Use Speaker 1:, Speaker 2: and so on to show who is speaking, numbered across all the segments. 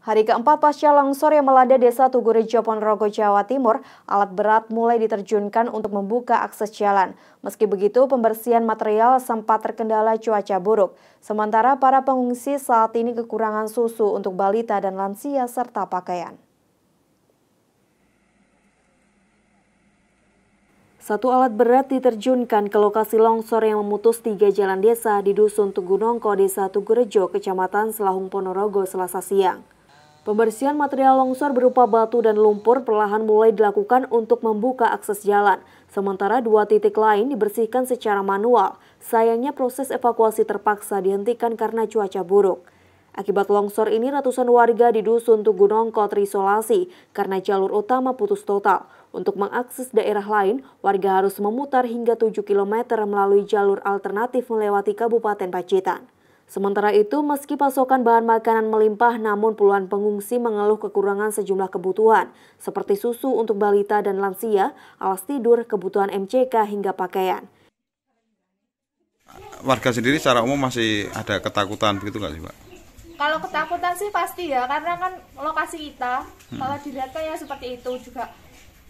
Speaker 1: Hari keempat pasca longsor yang melanda desa Tugurejo Ponorogo, Jawa Timur, alat berat mulai diterjunkan untuk membuka akses jalan. Meski begitu, pembersihan material sempat terkendala cuaca buruk. Sementara para pengungsi saat ini kekurangan susu untuk balita dan lansia serta pakaian. Satu alat berat diterjunkan ke lokasi longsor yang memutus tiga jalan desa di Dusun Tugunongko, Desa Tugurejo, Kecamatan Selahung Ponorogo, Selasa siang. Pembersihan material longsor berupa batu dan lumpur perlahan mulai dilakukan untuk membuka akses jalan. Sementara dua titik lain dibersihkan secara manual. Sayangnya proses evakuasi terpaksa dihentikan karena cuaca buruk. Akibat longsor ini ratusan warga di Dusun Tugu Nongko terisolasi karena jalur utama putus total. Untuk mengakses daerah lain, warga harus memutar hingga 7 km melalui jalur alternatif melewati Kabupaten Pacitan. Sementara itu, meski pasokan bahan makanan melimpah, namun puluhan pengungsi mengeluh kekurangan sejumlah kebutuhan, seperti susu untuk balita dan lansia, alas tidur, kebutuhan MCK, hingga pakaian.
Speaker 2: Warga sendiri secara umum masih ada ketakutan begitu nggak sih Pak? Kalau ketakutan sih pasti ya, karena kan lokasi kita, hmm. kalau dilihat ya seperti itu juga.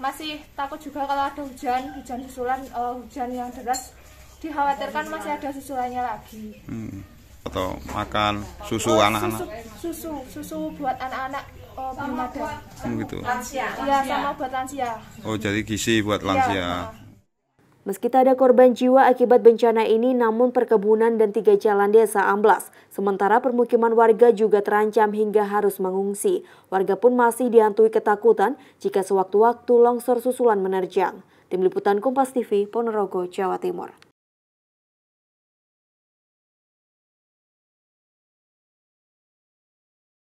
Speaker 2: Masih takut juga kalau ada hujan, hujan susulan, uh, hujan yang deras, dikhawatirkan masih ada susulannya lagi. Hmm atau makan susu oh, anak-anak oh, susu, susu susu buat anak-anak oh, belum ada oh, gitu iya sama buat lansia oh jadi gizi buat iya, lansia ya,
Speaker 1: Meski tak ada korban jiwa akibat bencana ini, namun perkebunan dan tiga jalan desa amblas. Sementara permukiman warga juga terancam hingga harus mengungsi. Warga pun masih dihantui ketakutan jika sewaktu-waktu longsor susulan menerjang. Tim Liputan Kompas TV, Ponorogo, Jawa Timur.